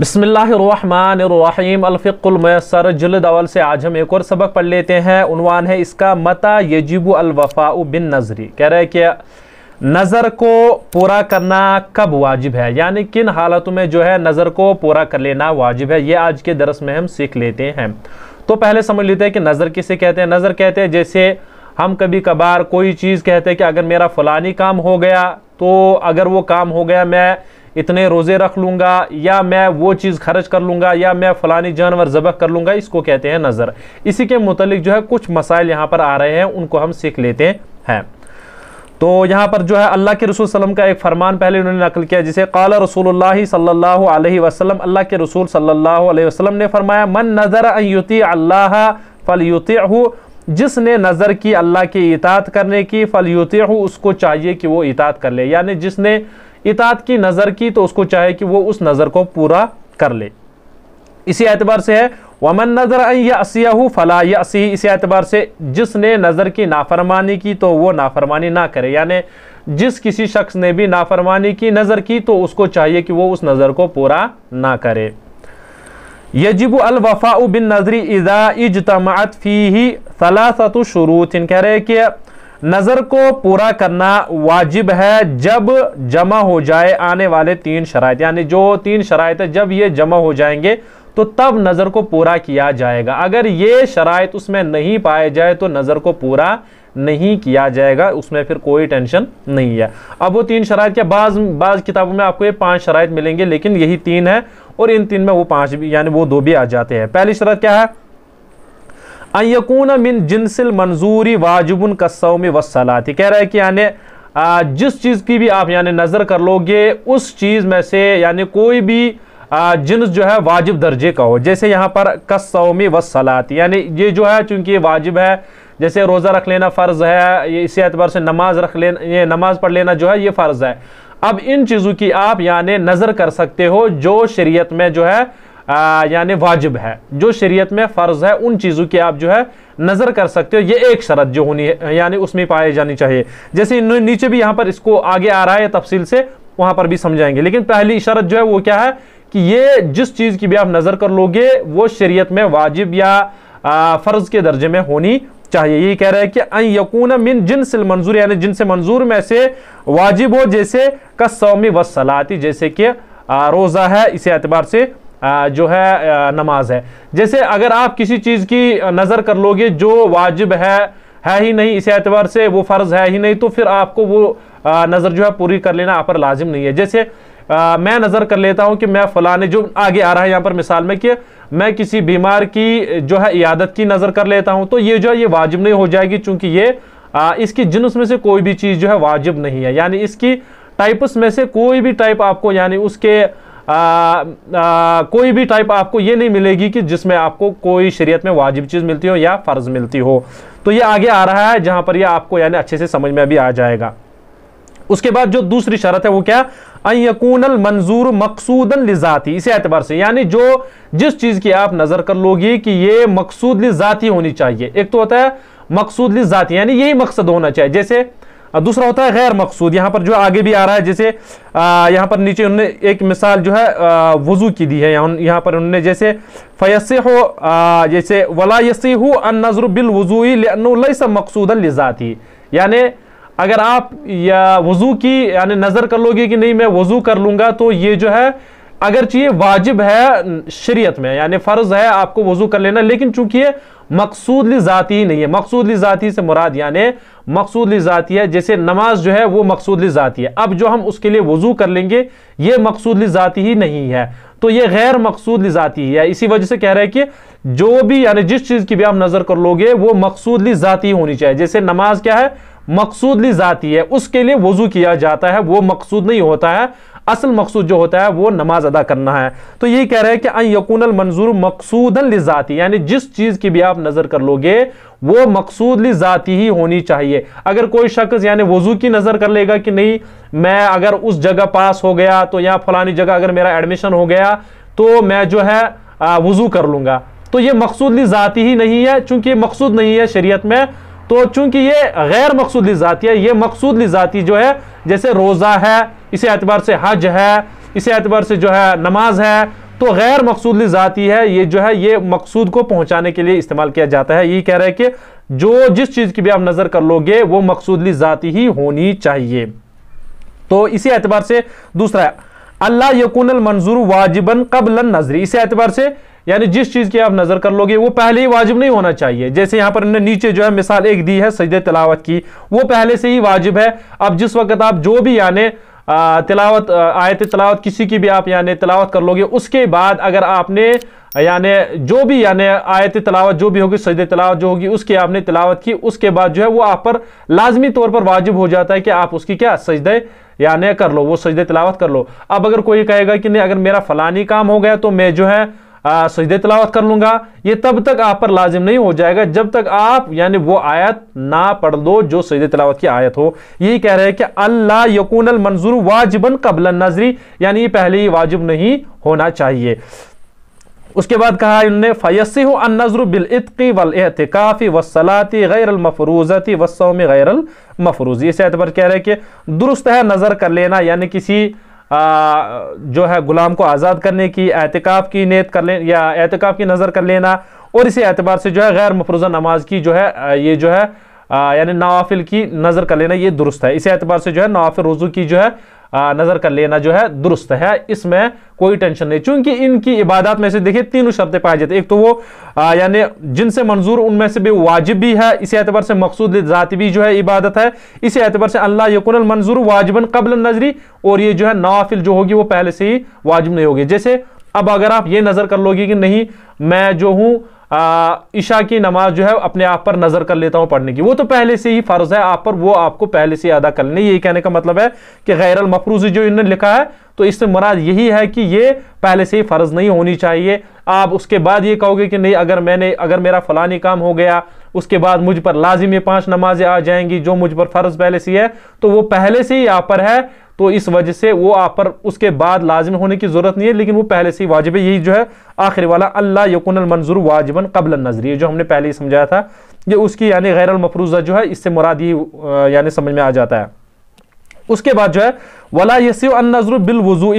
बसमीम अलफ़िकमयसर जल्द अवल से आज हम एक और सबक पढ़ लेते हैं उनवान है इसका मता यजीब अलवफ़ा बिन नजरी कह रहे कि नज़र को पूरा करना कब वाजिब है यानी किन हालतों में जो है नज़र को पूरा कर लेना वाजिब है ये आज के दरस में हम सीख लेते हैं तो पहले समझ लेते हैं कि नज़र किसे कहते हैं नज़र कहते हैं जैसे हम कभी कभार कोई चीज़ कहते हैं कि अगर मेरा फ़लानी काम हो गया तो अगर वो काम हो गया मैं इतने रोज़े रख लूंगा या मैं वो चीज़ खर्च कर लूँगा या मैं फ़लानी जानवर ज़बह कर लूंगा इसको कहते हैं नज़र इसी के मुतालिक जो है कुछ मसाइल यहाँ पर आ रहे हैं उनको हम सीख लेते हैं तो यहाँ पर जो है अल्लाह के रसूल सल्लम का एक फरमान पहले उन्होंने नकल किया जिसे काला रसूल सल्लल्लाहु अलैहि वसल्लम अल्लाह के रसूल सल्लल्लाहु अलैहि वसल्लम ने फरमाया मन नज़र युति अल्लाह फल युति जिसने नज़र की अल्लाह की इतात करने की फल युति उसको चाहिए कि वो इतात कर ले यानी जिसने इतात की नज़र की तो उसको चाहे कि वो उस नज़र को पूरा कर ले इसी एतबार से है वमन नज़र असियाह फ़ला असी इसी एतबार से जिसने नज़र की नाफरमानी की तो वो नाफरमानी ना करे यानी जिस किसी शख्स ने भी नाफरमानी की नज़र की तो उसको चाहिए कि वो उस नज़र को पूरा ना करे यजिब अलवफ़ा बिन नजरी इज़ा इजतमात फ़ी ही सलासत इन कह रहे कि नज़र को पूरा करना वाजिब है जब जमा हो जाए आने वाले तीन शरात यानी जो तीन शरात है जब ये जमा हो जाएंगे तो तब नज़र को पूरा किया जाएगा अगर ये शरात उसमें नहीं पाए जाए तो नज़र को पूरा नहीं किया जाएगा उसमें फिर कोई टेंशन नहीं है अब वो तीन शरात के बाज बाद किताबों में आपको ये पांच शराय मिलेंगे लेकिन यही तीन है और इन तीन में वो पांच भी यानी वो दो भी आ जाते हैं पहली शरत क्या है अयकून मिन जिनसिल मंजूरी में कसौम वसलाती कह रहा है कि यानी जिस चीज़ की भी आप यानी नज़र कर लोगे उस चीज़ में से यानी कोई भी जिन्स जो है वाजिब दर्जे का हो जैसे यहाँ पर कसौमी व सलात यानी ये जो है चूँकि ये वाजिब है जैसे रोज़ा रख लेना फ़र्ज़ है ये इसी एतबार से नमाज रख लेना ये नमाज पढ़ लेना जो है ये फ़र्ज़ है अब इन चीज़ों की आप यानी नज़र कर सकते हो जो शरीयत में जो है यानी वाजिब है जो शरीयत में फ़र्ज है उन चीज़ों की आप जो है नज़र कर सकते हो ये एक शरत जो होनी है यानी उसमें पाई जानी चाहिए जैसे नीचे भी यहाँ पर इसको आगे आ रहा है तफसील से वहाँ पर भी समझाएंगे लेकिन पहली शरत जो है वो क्या है कि ये जिस चीज़ की भी आप नज़र कर लोगे वो शरीयत में वाजिब या फ़र्ज़ के दर्जे में होनी चाहिए यही कह रहा है कि अन यकून मिन जिनस मंजूर यानी जिनसे मंजूर में से वाजिब हो जैसे कसौमी वसलाती जैसे कि रोज़ा है इसी एतबार से जो है नमाज है जैसे अगर आप किसी चीज़ की नज़र कर लोगे जो वाजिब है है ही नहीं इस एतबार से वो फ़र्ज़ है ही नहीं तो फिर आपको वो नज़र जो है पूरी कर लेना आप पर लाजिम नहीं है जैसे आ, मैं नज़र कर लेता हूँ कि मैं फलाने जो आगे आ रहा है यहाँ पर मिसाल में कि मैं किसी बीमार की जो है इयादत की नज़र कर लेता हूँ तो ये जो है ये वाजिब नहीं हो जाएगी चूँकि ये आ, इसकी जिनस में से कोई भी चीज़ जो है वाजिब नहीं है यानी इसकी टाइप्स में से कोई भी टाइप आपको यानी उसके कोई भी टाइप आपको ये नहीं मिलेगी कि जिसमें आपको कोई शरीयत में वाजिब चीज़ मिलती हो या फ़र्ज़ मिलती हो तो ये आगे आ रहा है जहाँ पर यह आपको यानी अच्छे से समझ में भी आ जाएगा उसके बाद जो दूसरी शरत है वो क्या अयकूनल मंजूर मकसूदन लिजाती इसी एतबार से यानी जो जिस चीज़ की आप नज़र कर लोगे कि ये मकसूद लिजाती होनी चाहिए एक तो होता है मकसूद लिजाती यानी यही मकसद होना चाहिए जैसे दूसरा होता है गैर मकसूद यहाँ पर जो आगे भी आ रहा है जैसे यहाँ पर नीचे उन्होंने एक मिसाल जो है वजू की दी है यहाँ पर उन्होंने जैसे फयस हो जैसे वलायसी हो अन नजर बिल वजूस मकसूद लिजाती यानी अगर आप या वजू की यानी नज़र कर लोगे कि नहीं मैं वजू कर लूँगा तो ये जो है अगर चाहिए वाजिब है शरीयत में यानी फ़र्ज है आपको वजू कर लेना लेकिन चूंकि ये मकसूद ज़ाती नहीं है मकसूद ज़ाती से मुराद यानी मकसूद ज़ाती है जैसे नमाज जो है वो मकसूद ज़ाती है अब जो हम उसके लिए वजू कर लेंगे ये मकसूद ज़ाती ही नहीं है तो ये गैर मकसूद ज़ाती है इसी वजह से कह रहे हैं कि जो भी यानी जिस चीज़ की भी आप नज़र कर लोगे वो मकसूद ज़ाती होनी चाहिए जैसे नमाज क्या है मकसूद ज़ाती है उसके लिए वजू किया जाता है वो मकसूद नहीं होता है असल मकसूद जो होता है वो नमाज अदा करना है तो यही कह रहे हैं कि यकून मंजूर मकसूद लिजाती यानी जिस चीज़ की भी आप नज़र कर लोगे वो मकसूद ली ज़ाती ही होनी चाहिए अगर कोई शख्स यानी वजू की नज़र कर लेगा कि नहीं मैं अगर उस जगह पास हो गया तो यहां फलानी जगह अगर मेरा एडमिशन हो गया तो मैं जो है वज़ू कर लूंगा तो ये मकसूद ली ज़ाती ही नहीं है चूंकि मकसूद नहीं है शरीयत में तो चूंकि ये गैर मकसूद ज़ाती है ये मकसूद ज़ाती जो है जैसे रोज़ा है इसे एतबार से हज है इसे एतबार से जो है नमाज है तो गैर मकसूद ज़ाती है ये जो है ये मकसूद को पहुंचाने के लिए इस्तेमाल किया जाता है ये कह रहा है कि जो जिस चीज़ की भी आप नज़र कर लोगे वो मकसूद ज़ाती ही होनी चाहिए तो इसी एतबार से दूसरा अल्लाह यकून मंजूर वाजिबन कबलन नजरी इसी एतबार से यानी जिस चीज़ की आप नज़र कर लोगे वो पहले ही वाजिब नहीं होना चाहिए जैसे यहाँ पर हमने नीचे जो है मिसाल एक दी है सजद तलावत की वो पहले से ही वाजिब है अब जिस वक्त आप जो भी यानी तिलावत आयत तलावत किसी की भी आप यानी तलावत कर लोगे उसके बाद अगर आपने यानी जो भी यानी आयत तलावत जो भी होगी सजद तलावत जो होगी उसकी आपने तलावत की उसके बाद जो है वो आप पर लाजमी तौर पर वाजिब हो जाता है कि आप उसकी क्या सजद यानी कर लो वो सजद तलावत कर लो अब अगर कोई कहेगा कि नहीं अगर मेरा फलानी काम हो गया तो मैं जो है सजद तलावत कर लूँगा ये तब तक आप पर लाजिम नहीं हो जाएगा जब तक आप यानी वो आयत ना पढ़ लो जो सजद तलावत की आयत हो यही कह रहे हैं कि अल्लाह यकून मंजूर वाजिबन कबल नजरी यानी पहले ही वाजिब नहीं होना चाहिए उसके बाद कहा इन्होंने फ़यसी नज़र बिलतकी वलतकाफ़ी वसलाती गैरमफरूज़ती गैर गैरमफरूज़ इस एतबार कह रहे हैं कि दुरुस्त है नज़र कर लेना यानी किसी जो है ग़ुलाम को आज़ाद करने की एहतिकाफ़ की नीयत कर ले या एहतिकाफ़ की नज़र कर लेना और इसी एतबार से जो है गैर मफरूज़ा नमाज की जो है ये जो है यानी नवाफिल की नज़र कर लेना ये दुरुस्त है इसी एतबार से जो है नवाफिल रोज़ू की जो है नज़र कर लेना जो है दुरुस्त है इसमें कोई टेंशन नहीं चूंकि इनकी इबादत में से देखिए तीनों शर्तें जाते हैं एक तो वो यानी जिनसे मंजूर उनमें से भी वाजिब भी है इसी एतबार से मकसूद ज़ाति भी जो है इबादत है इसी एतबार से अल्लाह यकुन मंजूर वाजिबन कबल नजरी और ये जो है नवाफिल जो होगी वो पहले से ही वाजिब नहीं होगी जैसे अब अगर आप ये नज़र कर लोगे कि नहीं मैं जो हूँ ईशा की नमाज जो है अपने आप पर नज़र कर लेता हूँ पढ़ने की वो तो पहले से ही फ़र्ज़ है आप पर वो आपको पहले से अदा कर लें यही कहने का मतलब है कि गैर अलमफरूज जो इन्होंने लिखा है तो इससे मुराद यही है कि ये पहले से ही फ़र्ज़ नहीं होनी चाहिए आप उसके बाद ये कहोगे कि नहीं अगर मैंने अगर मेरा फ़लानी काम हो गया उसके बाद मुझ पर लाजिम ये पाँच नमाजें आ जाएंगी जो मुझ पर फ़र्ज़ पहले से है तो वो पहले से ही यहाँ पर है तो इस वजह से वो आप पर उसके बाद लाजम होने की ज़रूरत नहीं है लेकिन वो पहले से ही वाजिब है यही जो है आखिर वाला अल्लाह यकुन मंजूर वाजिबन कबल नजरी जो हमने पहले ही समझाया था ये उसकी यानी गैरमफरूजा जो है इससे मुराद ही यानी समझ में आ जाता है उसके बाद जो है वला यसी नजर बिल वजू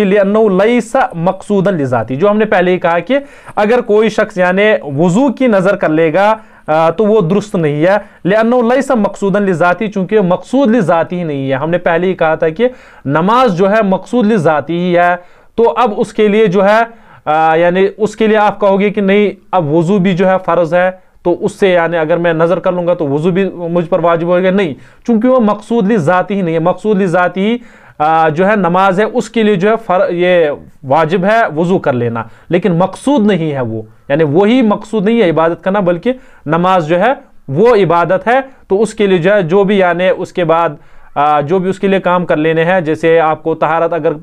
मकसूदन लिजाती जो हमने पहले ही कहा कि अगर कोई शख्स यानी वजू की नज़र कर लेगा तो वो दुरुस्त नहीं है लेनो लई सब मकसूदन लिजाती चूँकि मकसूद लिजाती ही नहीं है हमने पहले ही कहा था कि नमाज जो है मकसूद लिजाती ही है तो अब उसके लिए जो है यानी उसके लिए आप कहोगे कि नहीं अब वज़ू भी जो है फ़र्ज़ है तो उससे यानी अगर मैं नज़र कर लूँगा तो वज़ू भी मुझ पर वाजिब होगा नहीं चूँकि वो मकसूद ली ज़ाती ही नहीं है मकसूद ली ज़ाती ही जो है नमाज है उसके लिए जो है फर ये वाजिब है वज़ू कर लेना लेकिन मकसूद नहीं है वो यानी वही मकसूद नहीं है इबादत करना बल्कि नमाज जो है वो इबादत है तो उसके लिए जो है जो भी यानी उसके बाद जो भी उसके लिए काम कर लेने हैं जैसे आपको तहारत अगर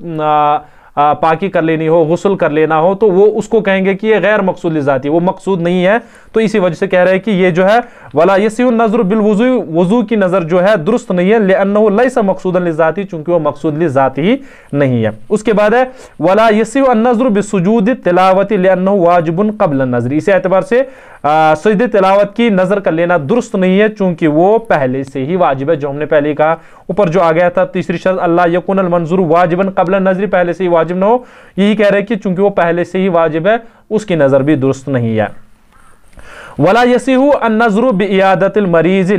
पाकि कर लेनी हो गसल कर लेना हो तो वो उसको कहेंगे कि ये गैर मकसूद लिजाती है वो मकसूद नहीं है तो इसी वजह से कह रहे हैं कि ये जो है वला यसी नजर बिलवज़ू वजू की नज़र जो है दुरुस्त नहीं है ले सा मकसूद लिजाती चूंकि वह मकसूद लिजाती ही नहीं है उसके बाद है वला यसी नजर बसूद तिलावत लन वाजबन कबल नजर इसी एतबार से सजद तिलावत की नज़र कर लेना दुरुस्त नहीं है चूंकि वो पहले से ही वाजिब है जो हमने पहले कहा ऊपर जो आ गया था तीसरी शर्त अल्लाह यकुन मंजूर वाजिबन कबल नजरी पहले से ही वाजिब ना हो यही कह रहे कि चूंकि वो पहले से ही वाजिब है उसकी नज़र भी दुरुस्त नहीं है वला यसीहू नजर बदतिल मरीज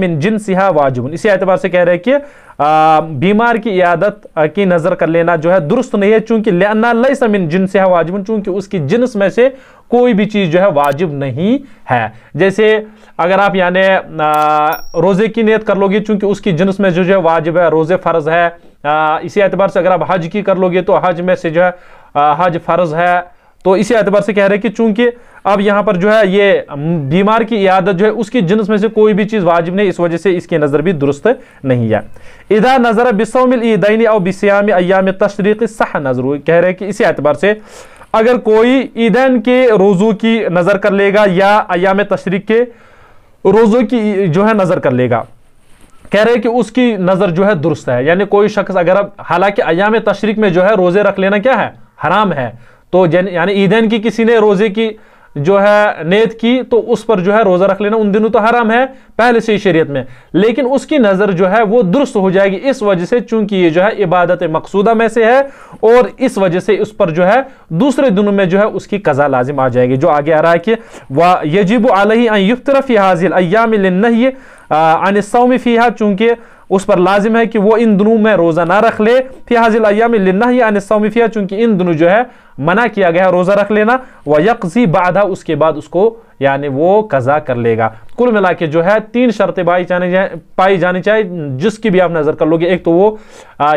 मिन जिन सिहा वाजिबन इसी एतबार से कह रहे हैं कि बीमार की इयादत की नज़र कर लेना जो है दुरुस्त नहीं है चूँकि लन्ना मिन जिन सिहा वाजिबन चूँकि उसकी जिन्स में से कोई भी चीज़ जो है वाजिब नहीं है जैसे अगर आप यानी रोज़े की नीयत कर लोगे चूंकि उसकी जिन्स में जो जो है वाजिब है रोज़े फ़र्ज़ है इसी एतबार से अगर आप हज की कर लोगे तो हज में से जो है हज फ़र्ज़ है तो इसी एतबार से कह रहे हैं कि चूंकि अब यहाँ पर जो है ये बीमार की इयादत जो है उसकी जिन्स में से कोई भी चीज़ वाजिब नहीं इस वजह से इसकी नज़र भी दुरुस्त नहीं है इधर नज़र बिसमिल ईदैनी और बिसयाम अयाम तशरीक़ सह नज़र कह रहे हैं कि इसी एतबार से अगर कोई ईदैन के रोज़ों की नज़र कर लेगा या अयाम तशरीक़ के रोज़ों की जो है नज़र कर लेगा कह रहे हैं कि उसकी नज़र जो है दुरुस्त है यानी कोई शख्स अगर अब हालांकि अयाम तशरीक में जो है रोज़े रख लेना क्या है हराम है तो यानी ईदेन की किसी ने रोज़े की जो है नेत की तो उस पर जो है रोज़ा रख लेना उन दिनों तो हराम है पहले से ही शरीयत में लेकिन उसकी नज़र जो है वो दुरुस्त हो जाएगी इस वजह से चूंकि ये जो है इबादत मकसूदा में से है और इस वजह से उस पर जो है दूसरे दिनों में जो है उसकी कज़ा लाजिम आ जाएगी जो आगे आ रहा है कि वह यजीब आलही युफ्तरफ हाजिल अयाम अनसौम फ़िया चूँकि उस पर लाजिम है कि वो इन दोनों में रोज़ा ना रख ले फिर हाजिल अयाम लिना ही अनसौम फ़िया चूँकि इन दिनों जो है मना किया गया है रोज़ा रख लेना व यकसी बाधा उसके बाद उसको यानी वो कज़ा कर लेगा कुल मिला के जो है तीन शर्तें पाई जानी पाई जानी चाहिए जिसकी भी आप नज़र कर लोगे एक तो वो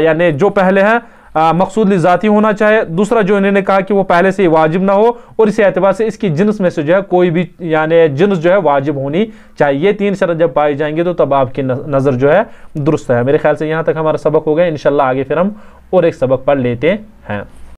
यानी जो पहले हैं मकसूद ज़ाती होना चाहिए दूसरा जो इन्होंने कहा कि वो पहले से वाजिब ना हो और इसी एतबार से इसकी जिन्स में से जो है कोई भी यानी जिन्स जो है वाजिब होनी चाहिए ये तीन शरत जब पाई जाएंगे तो तब आपकी नज़र जो है दुरुस्त है मेरे ख्याल से यहाँ तक हमारा सबक हो गया इन आगे फिर हम और एक सबक पढ़ लेते हैं